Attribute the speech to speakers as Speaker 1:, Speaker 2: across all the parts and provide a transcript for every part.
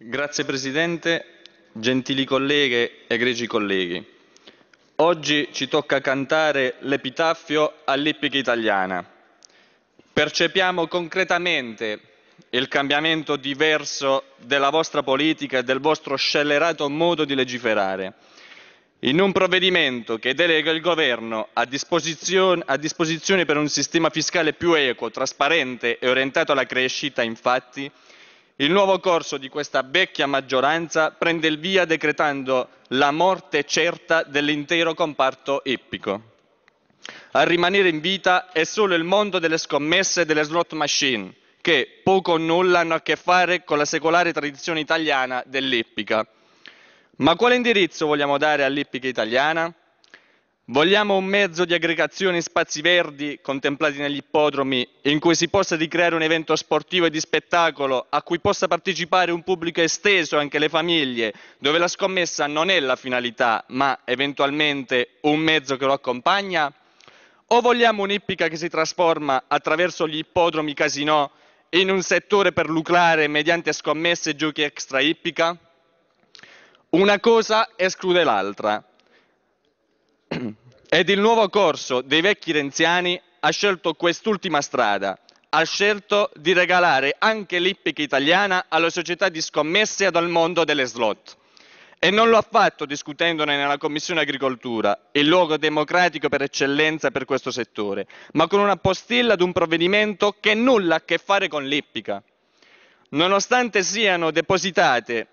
Speaker 1: Grazie Presidente, gentili colleghe, egregi colleghi. Oggi ci tocca cantare l'epitaffio all'ippica italiana. Percepiamo concretamente il cambiamento diverso della vostra politica e del vostro scellerato modo di legiferare. In un provvedimento che delega il governo a disposizione, a disposizione, per un sistema fiscale più equo, trasparente e orientato alla crescita, infatti, il nuovo corso di questa vecchia maggioranza prende il via decretando la morte certa dell'intero comparto ippico. A rimanere in vita è solo il mondo delle scommesse e delle slot machine, che poco o nulla hanno a che fare con la secolare tradizione italiana dell'ippica. Ma quale indirizzo vogliamo dare all'ippica italiana? Vogliamo un mezzo di aggregazione in spazi verdi contemplati negli ippodromi in cui si possa ricreare un evento sportivo e di spettacolo a cui possa partecipare un pubblico esteso, anche le famiglie, dove la scommessa non è la finalità, ma eventualmente un mezzo che lo accompagna? O vogliamo un'ippica che si trasforma attraverso gli ippodromi casinò in un settore per lucrare mediante scommesse e giochi extra ippica? Una cosa esclude l'altra. Ed il nuovo corso dei vecchi renziani ha scelto quest'ultima strada, ha scelto di regalare anche l'ippica italiana alle società di scommesse e al mondo delle slot. E non lo ha fatto discutendone nella Commissione Agricoltura, il luogo democratico per eccellenza per questo settore, ma con una postilla ad un provvedimento che nulla ha a che fare con l'ippica. Nonostante siano depositate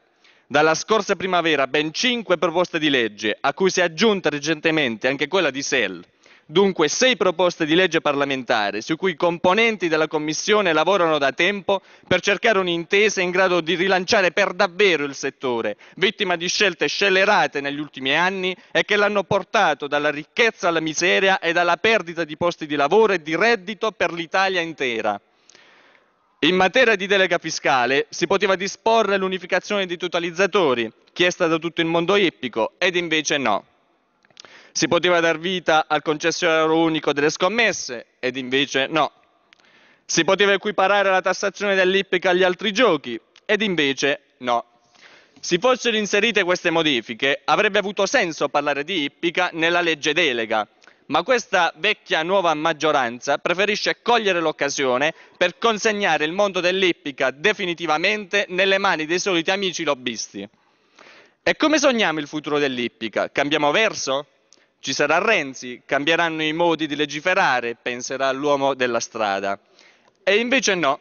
Speaker 1: dalla scorsa primavera ben cinque proposte di legge, a cui si è aggiunta recentemente anche quella di SEL. Dunque sei proposte di legge parlamentare su cui i componenti della Commissione lavorano da tempo per cercare un'intesa in grado di rilanciare per davvero il settore, vittima di scelte scellerate negli ultimi anni e che l'hanno portato dalla ricchezza alla miseria e dalla perdita di posti di lavoro e di reddito per l'Italia intera. In materia di delega fiscale si poteva disporre l'unificazione dei totalizzatori, chiesta da tutto il mondo ippico, ed invece no. Si poteva dar vita al concessionario unico delle scommesse, ed invece no. Si poteva equiparare la tassazione dell'ippica agli altri giochi, ed invece no. Se fossero inserite queste modifiche, avrebbe avuto senso parlare di ippica nella legge delega, ma questa vecchia nuova maggioranza preferisce cogliere l'occasione per consegnare il mondo dell'ippica definitivamente nelle mani dei soliti amici lobbisti. E come sogniamo il futuro dell'ippica? Cambiamo verso? Ci sarà Renzi, cambieranno i modi di legiferare, penserà l'uomo della strada. E invece no.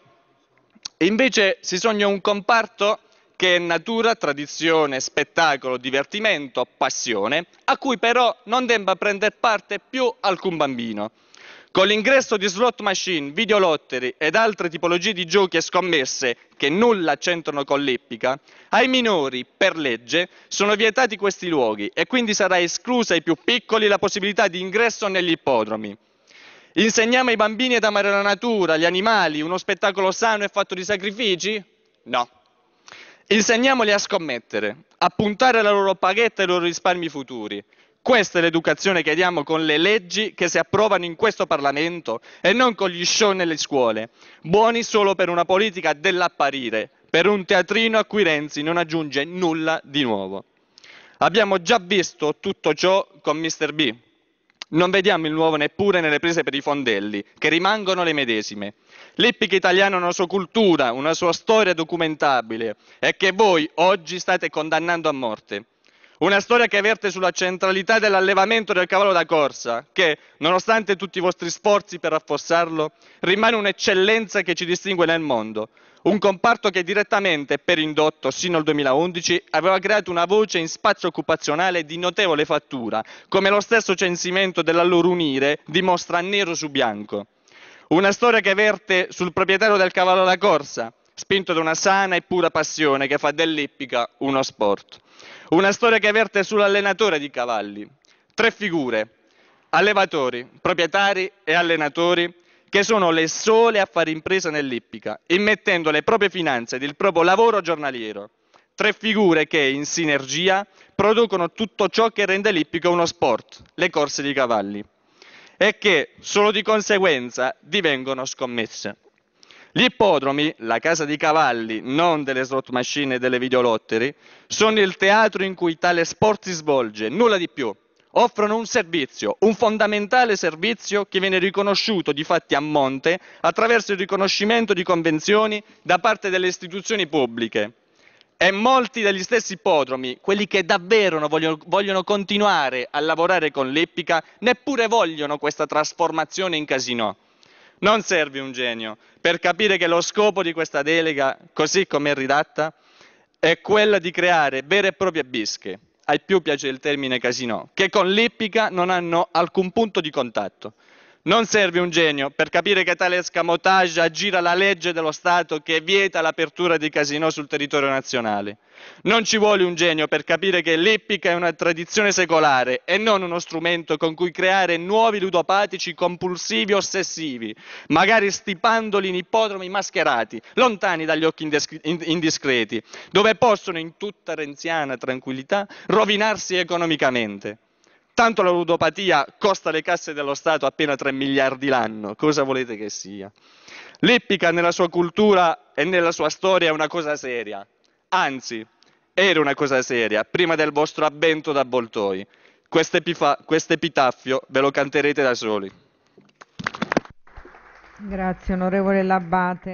Speaker 1: E invece si sogna un comparto che è natura, tradizione, spettacolo, divertimento, passione, a cui però non debba prendere parte più alcun bambino. Con l'ingresso di slot machine, videolotteri ed altre tipologie di giochi e scommesse che nulla c'entrano con l'eppica, ai minori, per legge, sono vietati questi luoghi e quindi sarà esclusa ai più piccoli la possibilità di ingresso negli ippodromi. Insegniamo ai bambini ad amare la natura, gli animali, uno spettacolo sano e fatto di sacrifici? No. Insegniamoli a scommettere, a puntare alla loro paghetta e ai loro risparmi futuri. Questa è l'educazione che diamo con le leggi che si approvano in questo Parlamento e non con gli show nelle scuole, buoni solo per una politica dell'apparire, per un teatrino a cui Renzi non aggiunge nulla di nuovo. Abbiamo già visto tutto ciò con Mr. B, non vediamo il nuovo neppure nelle prese per i fondelli, che rimangono le medesime. L'ippica italiana ha una sua cultura, una sua storia documentabile e che voi oggi state condannando a morte. Una storia che verte sulla centralità dell'allevamento del cavallo da corsa, che, nonostante tutti i vostri sforzi per affossarlo, rimane un'eccellenza che ci distingue nel mondo. Un comparto che direttamente, per indotto, sino al 2011, aveva creato una voce in spazio occupazionale di notevole fattura, come lo stesso censimento dell'allora Unire dimostra nero su bianco. Una storia che verte sul proprietario del cavallo da corsa, spinto da una sana e pura passione che fa dell'ippica uno sport. Una storia che verte sull'allenatore di cavalli. Tre figure, allevatori, proprietari e allenatori, che sono le sole a fare impresa nell'ippica, immettendo le proprie finanze ed il proprio lavoro giornaliero. Tre figure che, in sinergia, producono tutto ciò che rende l'ippica uno sport, le corse di cavalli, e che, solo di conseguenza, divengono scommesse. Gli ippodromi, la casa dei cavalli, non delle slot machine e delle videolotteri, sono il teatro in cui tale sport si svolge, nulla di più. Offrono un servizio, un fondamentale servizio che viene riconosciuto di fatti a monte attraverso il riconoscimento di convenzioni da parte delle istituzioni pubbliche. E molti degli stessi ippodromi, quelli che davvero vogliono, vogliono continuare a lavorare con l'Eppica, neppure vogliono questa trasformazione in casino. Non servi un genio per capire che lo scopo di questa delega, così come è ridatta, è quella di creare vere e proprie bische, al più piace il termine casino, che con l'ippica non hanno alcun punto di contatto. Non serve un genio per capire che tale escamotage aggira la legge dello Stato che vieta l'apertura di casinò sul territorio nazionale. Non ci vuole un genio per capire che l'ippica è una tradizione secolare e non uno strumento con cui creare nuovi ludopatici compulsivi ossessivi, magari stipandoli in ippodromi mascherati, lontani dagli occhi indiscreti, dove possono in tutta renziana tranquillità rovinarsi economicamente. Tanto la ludopatia costa le casse dello Stato appena 3 miliardi l'anno, cosa volete che sia? L'ippica nella sua cultura e nella sua storia è una cosa seria, anzi, era una cosa seria, prima del vostro avvento da Boltoi. epitaffio ve lo canterete da soli. Grazie onorevole Labbate.